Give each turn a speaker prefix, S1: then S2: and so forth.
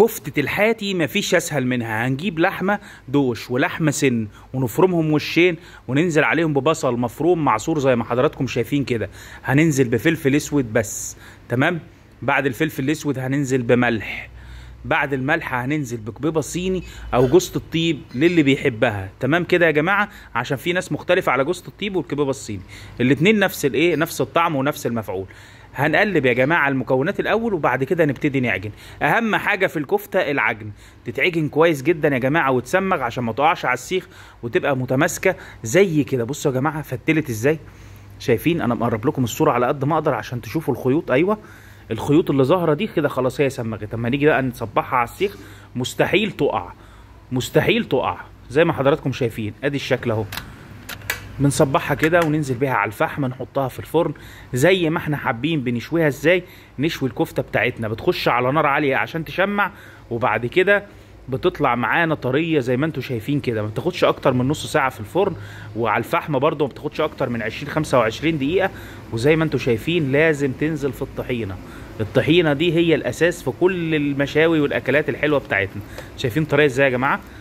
S1: كفتة الحاتي مفيش أسهل منها هنجيب لحمة دوش ولحمة سن ونفرمهم وشين وننزل عليهم ببصل مفروم معصور زي ما حضراتكم شايفين كده هننزل بفلفل أسود بس تمام بعد الفلفل الأسود هننزل بملح بعد الملح هننزل بكبيبه صيني او جوزة الطيب للي بيحبها تمام كده يا جماعه عشان في ناس مختلفه على جوزة الطيب والكبيبه الصيني الاتنين نفس الايه نفس الطعم ونفس المفعول هنقلب يا جماعه المكونات الاول وبعد كده نبتدي نعجن اهم حاجه في الكفته العجن تتعجن كويس جدا يا جماعه وتسمغ عشان ما تقعش على السيخ وتبقى متماسكه زي كده بصوا يا جماعه فتلت ازاي شايفين انا مقرب لكم الصوره على قد ما اقدر عشان تشوفوا الخيوط ايوه الخيوط اللي ظاهره دي كده خلاص هي سمغت اما نيجي بقى نصبحها على السيخ مستحيل تقع مستحيل تقع زي ما حضراتكم شايفين ادي الشكل اهو بنصبحها كده وننزل بيها على الفحم نحطها في الفرن زي ما احنا حابين بنشويها ازاي نشوي الكفته بتاعتنا بتخش على نار عاليه عشان تشمع وبعد كده بتطلع معانا طريه زي ما انتم شايفين كده ما بتاخدش اكتر من نص ساعه في الفرن وعلى الفحم برده ما بتاخدش اكتر من 20 25 دقيقه وزي ما انتم شايفين لازم تنزل في الطحينه الطحينه دي هي الاساس في كل المشاوي والاكلات الحلوه بتاعتنا شايفين طريه ازاي يا جماعه